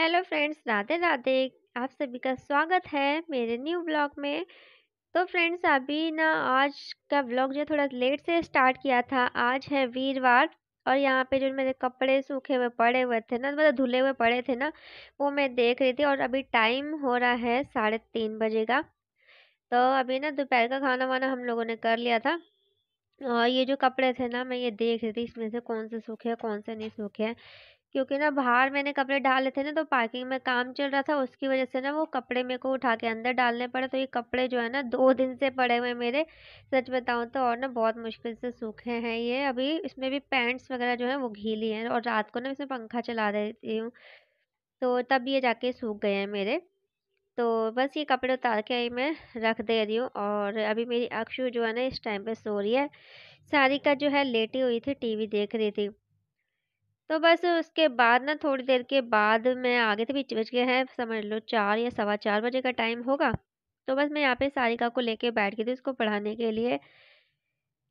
hello friends Radhe Radhe आप सभी का स्वागत है मेरे न्यू ब्लॉग में तो फ्रेंड्स अभी ना आज का ब्लॉग जो थोड़ा लेट से स्टार्ट किया था आज है वीरवार और यहाँ पे जो मेरे कपड़े सूखे हुए पड़े हुए थे ना मतलब धुले हुए पड़े थे ना वो मैं देख रही थी और अभी टाइम हो रहा है साढ़े तीन बजे का तो अभी ना दोपहर का खाना वाना हम लोगों ने कर लिया था और ये जो कपड़े थे ना मैं ये देख रही थी इसमें से कौन से सूखे हैं कौन से नहीं सूखे हैं क्योंकि ना बाहर मैंने कपड़े डाले थे ना तो पार्किंग में काम चल रहा था उसकी वजह से ना वो कपड़े मेरे को उठा के अंदर डालने पड़े तो ये कपड़े जो है ना दो दिन से पड़े हुए मेरे सच बताऊँ तो और ना बहुत मुश्किल से सूखे हैं ये अभी इसमें भी पैंट्स वगैरह जो है वो घीली हैं और रात को ना इसमें पंखा चला देती हूँ तो तब ये जाके सूख गए हैं मेरे तो बस ये कपड़े उतार के मैं रख दे रही हूँ और अभी मेरी अक्षु जो है ना इस टाइम पे सो रही है का जो है लेटी हुई थी टीवी देख रही थी तो बस उसके बाद ना थोड़ी देर के बाद मैं आगे थे बीच बज गए हैं समझ लो चार या सवा चार बजे का टाइम होगा तो बस मैं यहाँ पे सारिका को लेके बैठ गई थी उसको पढ़ाने के लिए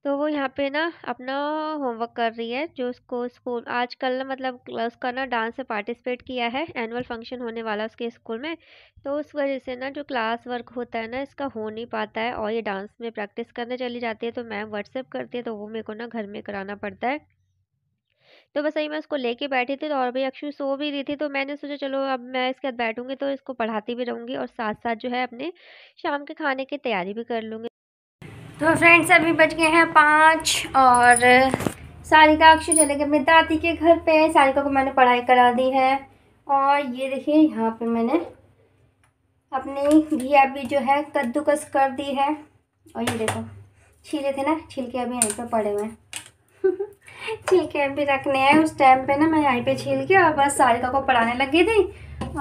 तो वो यहाँ पे ना अपना होमवर्क कर रही है जो उसको स्कूल आजकल ना मतलब उसका ना डांस से पार्टिसिपेट किया है एनुअल फंक्शन होने वाला उसके स्कूल में तो उस वजह से ना जो क्लास वर्क होता है ना इसका हो नहीं पाता है और ये डांस में प्रैक्टिस करने चली जाती है तो मैम व्हाट्सएप करती है तो वो मेरे को ना घर में कराना पड़ता है तो बस वही मैं उसको लेके बैठी थी तो और भी अक्षु सो भी रही थी तो मैंने सोचा चलो अब मैं इसके साथ बैठूंगी तो इसको पढ़ाती भी रहूँगी और साथ साथ जो है अपने शाम के खाने की तैयारी भी कर लूँगी तो फ्रेंड्स अभी बच गए हैं पाँच और सारिका अक्षु चले गए अपने दादी के घर पे सारिका को मैंने पढ़ाई करा दी है और ये देखिए यहाँ पे मैंने अपनी घिया भी जो है कद्दूकस कर दी है और ये देखो छीले थे ना छिलके अभी यहीं पर पड़े हुए हैं ठीक है अभी रखने हैं उस टाइम पे ना मैं यहीं पे छील के और बस सारिका को पढ़ाने लगी थी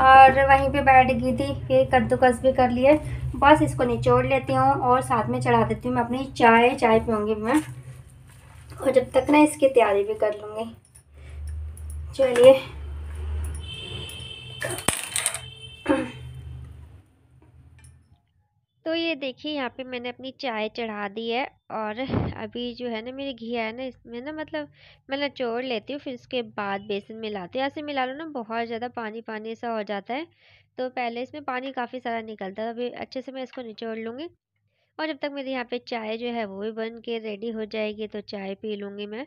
और वहीं पे बैठ गई थी फिर कद्दूकस भी कर लिए बस इसको निचोड़ लेती हूँ और साथ में चढ़ा देती हूँ मैं अपनी चाय चाय पीऊँगी मैं और जब तक ना इसकी तैयारी भी कर लूँगी चलिए ये देखिए यहाँ पे मैंने अपनी चाय चढ़ा दी है और अभी जो है ना मेरी घिया है ना इसमें ना मतलब मैं नचोड़ लेती हूँ फिर उसके बाद बेसन मिलाती हूँ ऐसे मिला लो ना बहुत ज़्यादा पानी पानी सा हो जाता है तो पहले इसमें पानी काफ़ी सारा निकलता है अभी अच्छे से मैं इसको निचोड़ लूँगी और जब तक मेरे यहाँ पर चाय जो है वो भी बन के रेडी हो जाएगी तो चाय पी लूँगी मैं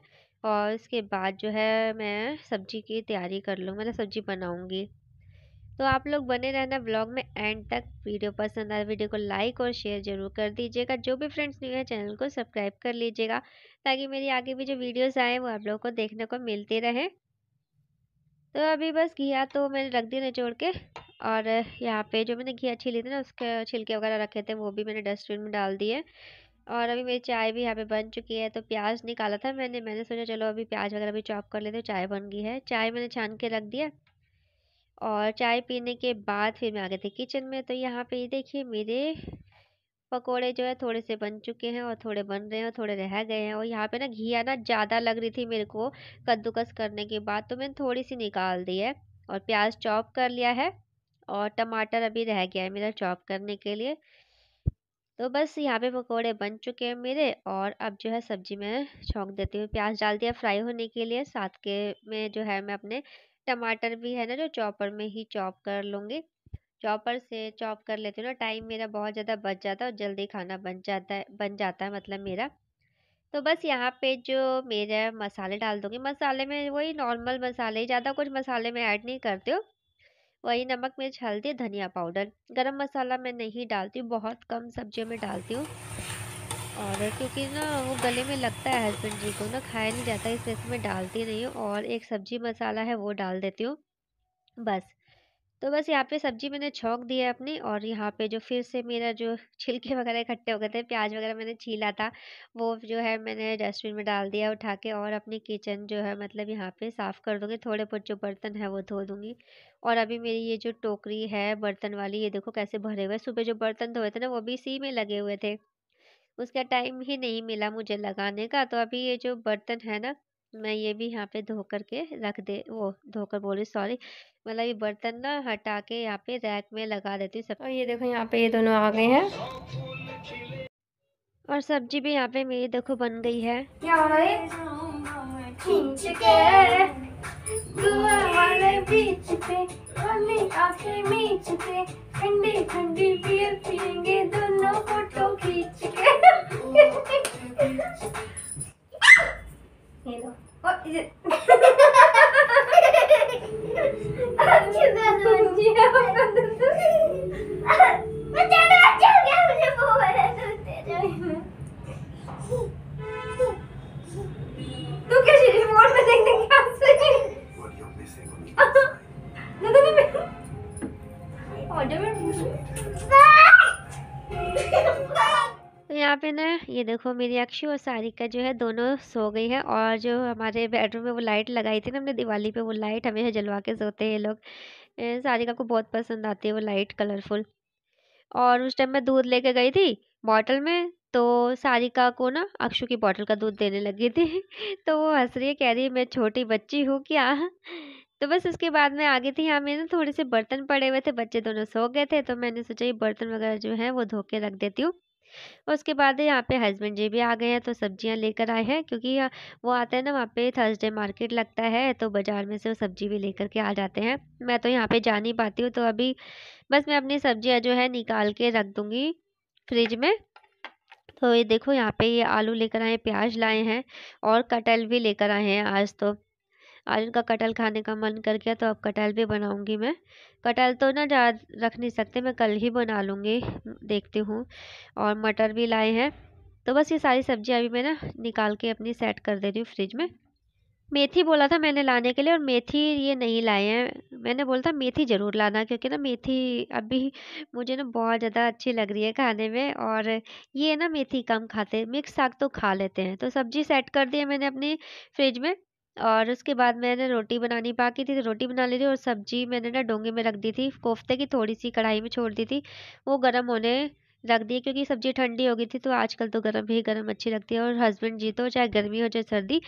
और उसके बाद जो है मैं सब्ज़ी की तैयारी कर लूँ मतलब सब्ज़ी बनाऊँगी तो आप लोग बने रहना ब्लॉग में एंड तक वीडियो पसंद आए तो वीडियो को लाइक और शेयर जरूर कर दीजिएगा जो भी फ्रेंड्स न्यू है चैनल को सब्सक्राइब कर लीजिएगा ताकि मेरी आगे भी जो वीडियोज़ आए वो आप लोगों को देखने को मिलते रहें तो अभी बस घिया तो मैंने रख दिया निचोड़ के और यहाँ पे जो मैंने घिया छिली थी ना उसके छिलके वगैरह रखे थे वो भी मैंने डस्टबिन में डाल दिए और अभी मेरी चाय भी यहाँ पे बन चुकी है तो प्याज निकाला था मैंने मैंने सोचा चलो अभी प्याज वगैरह भी चॉप कर लेते चाय बन गई है चाय मैंने छान के रख दिया और चाय पीने के बाद फिर मैं आ गई थी किचन में तो यहाँ पे ये देखिए मेरे पकोड़े जो है थोड़े से बन चुके हैं और थोड़े बन रहे हैं और थोड़े रह गए हैं और यहाँ पे ना घिया ना ज़्यादा लग रही थी मेरे को कद्दूकस करने के बाद तो मैंने थोड़ी सी निकाल दी है और प्याज चॉप कर लिया है और टमाटर अभी रह गया है मेरा चॉप करने के लिए तो बस यहाँ पे पकोड़े बन चुके हैं मेरे और अब जो है सब्जी मैं छोंक देती हूँ प्याज डाल दिया फ्राई होने के लिए साथ के में जो है मैं अपने टमाटर भी है ना जो चॉपर में ही चॉप कर लूँगी चॉपर से चॉप कर लेती हूँ ना टाइम मेरा बहुत ज़्यादा बच जाता है और जल्दी खाना बन जाता है बन जाता है मतलब मेरा तो बस यहाँ पे जो मेरे मसाले डाल दूँगी मसाले में वही नॉर्मल मसाले ज़्यादा कुछ मसाले में ऐड नहीं करती हूँ वही नमक मिर्च हल्दी धनिया पाउडर गरम मसाला मैं नहीं डालती बहुत कम सब्जियों में डालती हूँ और क्योंकि ना वो गले में लगता है हस्बैंड जी को ना खाया नहीं जाता इसलिए इसमें डालती नहीं हूँ और एक सब्जी मसाला है वो डाल देती हूँ बस तो बस यहाँ पे सब्जी मैंने छोंक दी है अपनी और यहाँ पे जो फिर से मेरा जो छिलके वगैरह इकट्ठे हो गए थे प्याज वगैरह मैंने छीला था वो जो है मैंने डस्टबिन में डाल दिया उठा के और अपनी किचन जो है मतलब यहाँ पे साफ़ कर दूँगी थोड़े बहुत जो बर्तन है वो धो दूँगी और अभी मेरी ये जो टोकरी है बर्तन वाली ये देखो कैसे भरे हुए सुबह जो बर्तन धोए थे ना वो भी इसी में लगे हुए थे उसका टाइम ही नहीं मिला मुझे लगाने का तो अभी ये जो बर्तन है ना मैं ये भी यहाँ पे धो कर के रख दे वो धोकर बोली सॉरी मतलब ये बर्तन ना हटा के यहाँ पे रैक में लगा देती सब और ये देखो यहाँ पे ये दोनों आ गए हैं और सब्जी भी यहाँ पे मेरी देखो बन गई है है যে यहाँ पे ना ये देखो मेरी अक्षु और सारिका जो है दोनों सो गई है और जो हमारे बेडरूम में वो लाइट लगाई थी ना हमने दिवाली पे वो लाइट हमेशा जलवा के सोते हैं ये लोग सारिका को बहुत पसंद आती है वो लाइट कलरफुल और उस टाइम मैं दूध लेके गई थी बॉटल में तो सारिका को ना अक्षु की बॉटल का दूध देने लगी थी तो वो हंस रही है कह रही है मैं छोटी बच्ची हूँ क्या तो बस उसके बाद मैं आ गई थी यहाँ मेरे ना थोड़े से बर्तन पड़े हुए थे बच्चे दोनों सो गए थे तो मैंने सोचा ये बर्तन वगैरह जो है वो धो के रख देती हूँ उसके बाद यहाँ पे हस्बैंड जी भी आ गए हैं तो सब्जियाँ लेकर आए हैं क्योंकि वो आते हैं ना वहाँ पे थर्सडे मार्केट लगता है तो बाज़ार में से वो सब्जी भी लेकर के आ जाते हैं मैं तो यहाँ पे जा नहीं पाती हूँ तो अभी बस मैं अपनी सब्जियाँ जो है निकाल के रख दूँगी फ्रिज में तो ये देखो यहाँ पे ये आलू लेकर आए प्याज लाए हैं और कटहल भी लेकर आए हैं आज तो आज उनका कटहल खाने का मन कर गया तो अब कटहल भी बनाऊंगी मैं कटहल तो ना जा रख नहीं सकते मैं कल ही बना लूँगी देखती हूँ और मटर भी लाए हैं तो बस ये सारी सब्जियाँ अभी मैं ना निकाल के अपनी सेट कर दे रही हूँ फ्रिज में मेथी बोला था मैंने लाने के लिए और मेथी ये नहीं लाए हैं मैंने बोला था मेथी ज़रूर लाना क्योंकि ना मेथी अभी मुझे ना बहुत ज़्यादा अच्छी लग रही है खाने में और ये ना मेथी कम खाते मिक्स साग तो खा लेते हैं तो सब्जी सेट कर दी है मैंने अपनी फ्रिज में और उसके बाद मैंने रोटी बनानी बाकी थी तो रोटी बना ली थी और सब्जी मैंने ना डोंगे में रख दी थी कोफ्ते की थोड़ी सी कढ़ाई में छोड़ दी थी वो गर्म होने रख दी क्योंकि सब्जी ठंडी हो गई थी तो आजकल तो गर्म ही गर्म अच्छी लगती है और हस्बैंड जी तो चाहे गर्मी हो चाहे सर्दी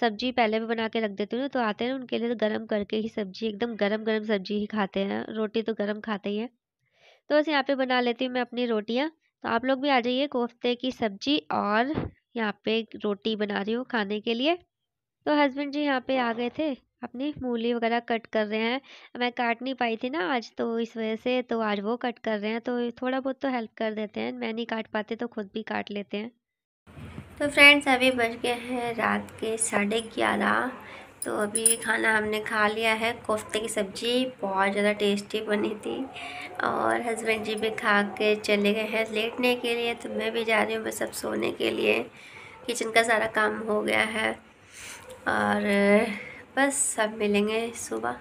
सब्जी पहले भी बना के रख देती हूँ ना तो आते हैं उनके लिए तो गर्म करके ही सब्जी एकदम गर्म गर्म सब्जी ही खाते हैं रोटी तो गर्म खाते ही है तो बस यहाँ पे बना लेती हूँ मैं अपनी रोटियाँ तो आप लोग भी आ जाइए कोफ्ते की सब्जी और यहाँ पे रोटी बना रही हूँ खाने के लिए तो हस्बैंड जी यहाँ पे आ गए थे अपनी मूली वगैरह कट कर रहे हैं मैं काट नहीं पाई थी ना आज तो इस वजह से तो आज वो कट कर रहे हैं तो थोड़ा बहुत तो हेल्प कर देते हैं मैं नहीं काट पाते तो खुद भी काट लेते हैं तो फ्रेंड्स अभी बज गए हैं रात के साढ़े ग्यारह तो अभी खाना हमने खा लिया है कोफ्ते की सब्ज़ी बहुत ज़्यादा टेस्टी बनी थी और हस्बैंड जी भी खा के चले गए हैं लेटने के लिए तो मैं भी जा रही हूँ मैं सब सोने के लिए किचन का सारा काम हो गया है और बस सब मिलेंगे सुबह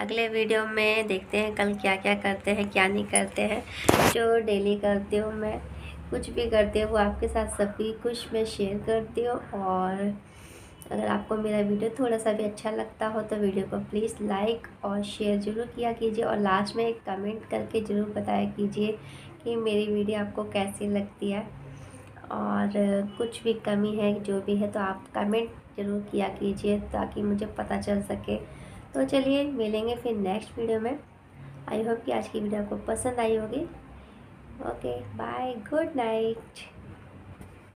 अगले वीडियो में देखते हैं कल क्या क्या करते हैं क्या नहीं करते हैं जो डेली करती हूँ मैं कुछ भी करती हूँ वो आपके साथ सभी कुछ मैं शेयर करती हूँ और अगर आपको मेरा वीडियो थोड़ा सा भी अच्छा लगता हो तो वीडियो को प्लीज़ लाइक और शेयर ज़रूर किया कीजिए और लास्ट में एक कमेंट करके ज़रूर बताया कीजिए कि मेरी वीडियो आपको कैसी लगती है और कुछ भी कमी है जो भी है तो आप कमेंट ज़रूर किया कीजिए ताकि मुझे पता चल सके तो चलिए मिलेंगे फिर नेक्स्ट वीडियो में आई होप कि आज की वीडियो आपको पसंद आई होगी ओके बाय गुड नाइट